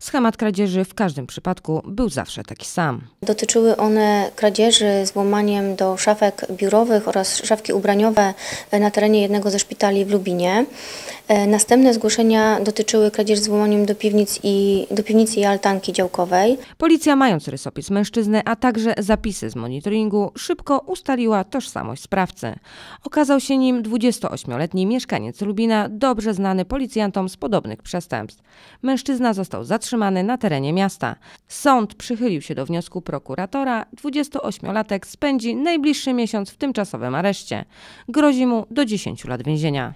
Schemat kradzieży w każdym przypadku był zawsze taki sam. Dotyczyły one kradzieży z włamaniem do szafek biurowych oraz szafki ubraniowe na terenie jednego ze szpitali w Lubinie. E, następne zgłoszenia dotyczyły kradzież z wyłonią do, piwnic i, do piwnicy i altanki działkowej. Policja mając rysopis mężczyzny, a także zapisy z monitoringu, szybko ustaliła tożsamość sprawcy. Okazał się nim 28-letni mieszkaniec Lubina, dobrze znany policjantom z podobnych przestępstw. Mężczyzna został zatrzymany na terenie miasta. Sąd przychylił się do wniosku prokuratora, 28-latek spędzi najbliższy miesiąc w tymczasowym areszcie. Grozi mu do 10 lat więzienia.